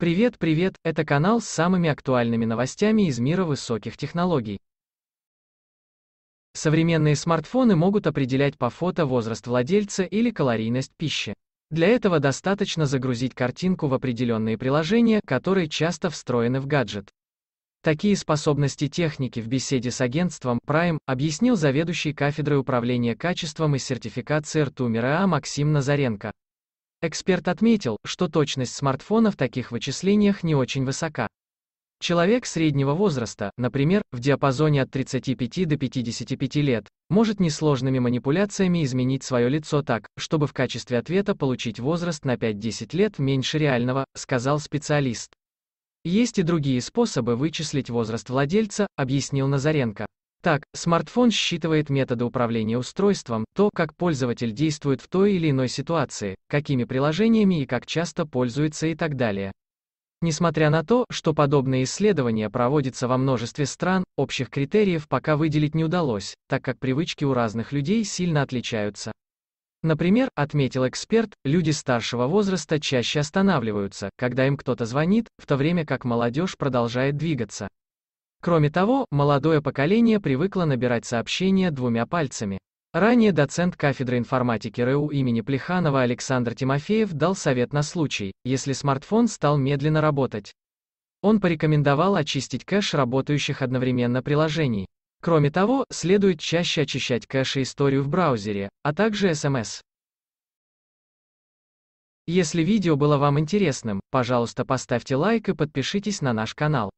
Привет, привет, это канал с самыми актуальными новостями из мира высоких технологий. Современные смартфоны могут определять по фото возраст владельца или калорийность пищи. Для этого достаточно загрузить картинку в определенные приложения, которые часто встроены в гаджет. Такие способности техники в беседе с агентством Prime объяснил заведующий кафедрой управления качеством и сертификации РТУ МИРА Максим Назаренко. Эксперт отметил, что точность смартфона в таких вычислениях не очень высока. Человек среднего возраста, например, в диапазоне от 35 до 55 лет, может несложными манипуляциями изменить свое лицо так, чтобы в качестве ответа получить возраст на 5-10 лет меньше реального, сказал специалист. Есть и другие способы вычислить возраст владельца, объяснил Назаренко. Так, смартфон считывает методы управления устройством, то, как пользователь действует в той или иной ситуации, какими приложениями и как часто пользуется и так далее. Несмотря на то, что подобные исследования проводятся во множестве стран, общих критериев пока выделить не удалось, так как привычки у разных людей сильно отличаются. Например, отметил эксперт, люди старшего возраста чаще останавливаются, когда им кто-то звонит, в то время как молодежь продолжает двигаться. Кроме того, молодое поколение привыкло набирать сообщения двумя пальцами. Ранее доцент кафедры информатики РУ имени Плеханова Александр Тимофеев дал совет на случай, если смартфон стал медленно работать. Он порекомендовал очистить кэш работающих одновременно приложений. Кроме того, следует чаще очищать кэш и историю в браузере, а также SMS. Если видео было вам интересным, пожалуйста поставьте лайк и подпишитесь на наш канал.